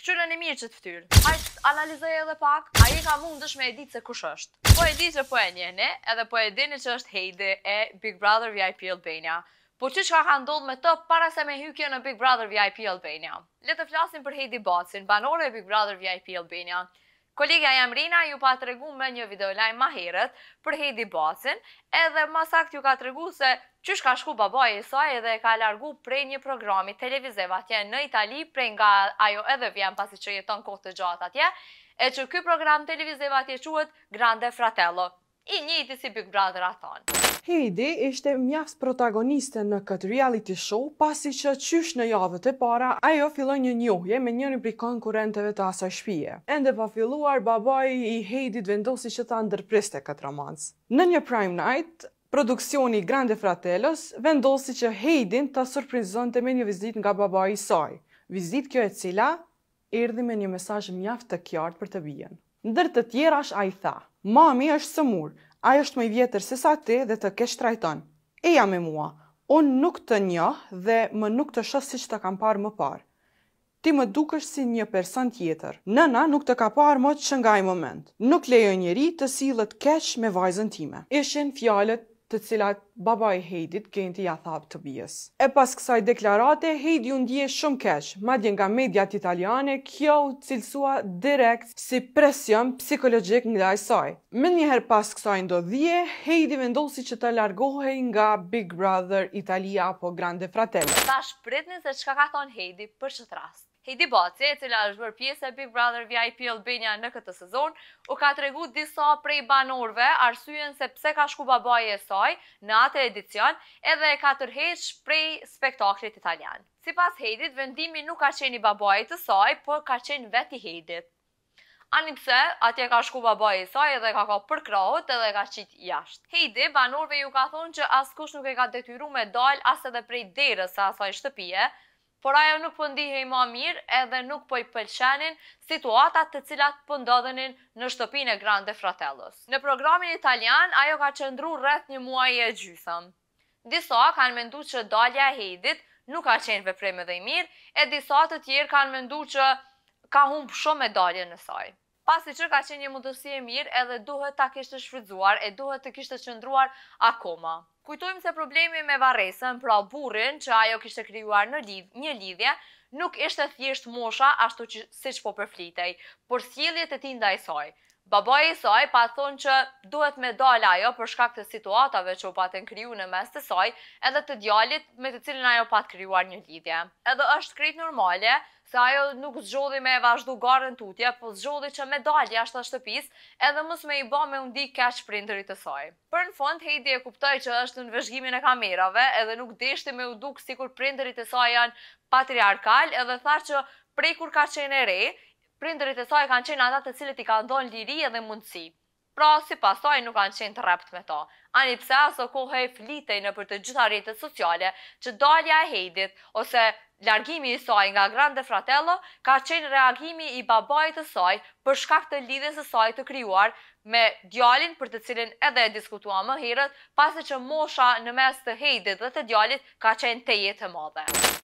Këqyrën e mirë që të ftyrë. Hajt, analizoj edhe pak. A i ka mund dëshme e ditë se kush është. Po e ditë që po e njene, edhe po e dini që është Heidi e Big Brother VIP Albania. Po që që ka ndodhë me të para se me hykje në Big Brother VIP Albania? Le të flasim për Heidi Bacin, banore e Big Brother VIP Albania. Kolegja jam Rina ju pa të regu me një videolaj ma herët për Heidi Bacin edhe ma sakt ju ka të regu se qysh ka shku babaj i saj edhe ka largu prej një programi televizeva atje në Itali prej nga ajo edhe vjen pasi që jeton kohë të gjatë atje e që këj program televizeva atje quët Grande Fratello i njëti si Big Brother a thonë. Heidi ishte mjaft protagoniste në këtë reality show, pasi që qysh në javët e para, ajo filloj një njohje me njëri pri konkurenteve të asa shpije. Ende pa filluar, babaj i Heidi vendosi që ta ndërpriste këtë romans. Në një prime night, produksioni Grande Fratellos vendosi që Heidin ta surprizon të me një vizit nga babaj i saj. Vizit kjo e cila, erdi me një mesaj mjaft të kjartë për të bijen. Ndër të tjera është a i tha, mami është sëmur, a është më i vjetër se sa ti dhe të kesh trajton. Eja me mua, unë nuk të një dhe më nuk të shësë si që të kam parë më parë. Ti më dukësh si një person tjetër. Nëna nuk të ka parë më që nga i moment. Nuk lejo njeri të silët keq me vajzën time. Ishin fjalet të cilat baba i hejdit genti të thap të bjes. E pas kësaj deklarate, Heidi ju ndje shumë kesh, madje nga mediat italiane, kjo u cilësua direkt si presion psikologjik nga i saj. Më njëherë pas kësaj ndodhje, Heidi vendosi që të largohej nga Big Brother Italia apo Grande Fratello. Ta shpritni se që ka thonë Heidi për qëtë rast. Heidi Baci, e cila është bërë pjesë e Big Brother VIP Albania në këtë sezon, u ka të regu disa prej banorve arsujen se pse ka shku babaj e saj në atë edicion edhe e ka tërheq prej spektaklit italian. Si pas Heidi, vendimi nuk ka qeni babaj e të saj, por ka qeni veti Heidi. Ani pse, atje ka shku babaj e saj edhe ka ka përkraut edhe ka qitë jashtë. Heidi, banorve ju ka thonë që askush nuk e ka detyru me dal asë edhe prej derës sa asaj shtëpije, por ajo nuk pëndihe po i ma mirë edhe nuk po i pëlqenin situatat të cilat pëndodhenin po në shtopin e Grande Fratellos. Në programin italian, ajo ka qëndru rreth një muaj e gjytham. Disa kanë mendu që dalja e hejdit nuk ka qenë vepreme dhe i mirë, e disa të tjerë kanë mendu që ka humbë shumë e dalje në saj. Pas i që ka qenë një mundësie mirë edhe duhet ta kishtë shfridzuar, e duhet të kishtë qëndruar akoma. Kujtojmë se problemi me varesën, pra burin që ajo kishtë krijuar në një lidhje, nuk ishte thjesht mosha ashtu që si që po përflitej, por s'jelje të ti ndajsoj. Babaj i saj pa thonë që duhet me dalë ajo për shkak të situatave që u patën kryu në mes të saj edhe të djalit me të cilin ajo pat kryuar një lidhje. Edhe është krejt normale se ajo nuk zgjodhi me e vazhdu garën tutje, po zgjodhi që me dalë jashtë të shtëpis edhe mësë me i ba me undi keqë printerit të saj. Për në fond, Heidi e kuptoj që është në vëzhgimin e kamerave edhe nuk deshti me u duk si kur printerit të saj janë patriarkal edhe tharë që prej kur ka qenë e rej, prindërit e saj kanë qenë atat të cilët i kanë dhënë liri edhe mundësi. Pra, si pasaj nuk kanë qenë të rept me ta. Ani pse aso kohë e flitej në për të gjitha rjetët sociale që dalja e hejdit ose largimi i saj nga grande fratello ka qenë reagimi i babajt e saj për shkak të lidhjes e saj të kryuar me djalin për të cilin edhe e diskutua më herët pasi që mosha në mes të hejdit dhe të djalit ka qenë të jetë e madhe.